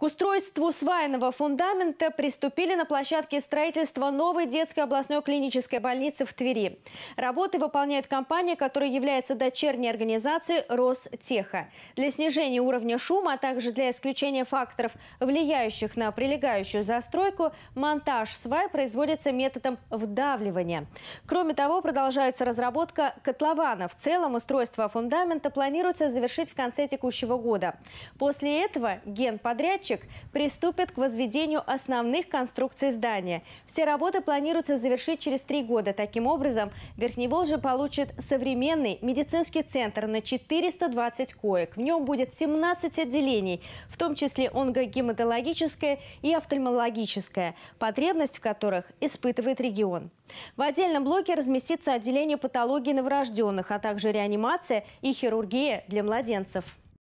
К устройству свайного фундамента приступили на площадке строительства новой детской областной клинической больницы в Твери. Работы выполняет компания, которая является дочерней организацией Ростеха. Для снижения уровня шума, а также для исключения факторов, влияющих на прилегающую застройку, монтаж свай производится методом вдавливания. Кроме того, продолжается разработка котлована. В целом устройство фундамента планируется завершить в конце текущего года. После этого генподрядчик подрядчик приступит к возведению основных конструкций здания. Все работы планируется завершить через три года. Таким образом, Верхневолжье получит современный медицинский центр на 420 коек. В нем будет 17 отделений, в том числе онкогематологическое и офтальмологическое, потребность в которых испытывает регион. В отдельном блоке разместится отделение патологии новорожденных, а также реанимация и хирургия для младенцев.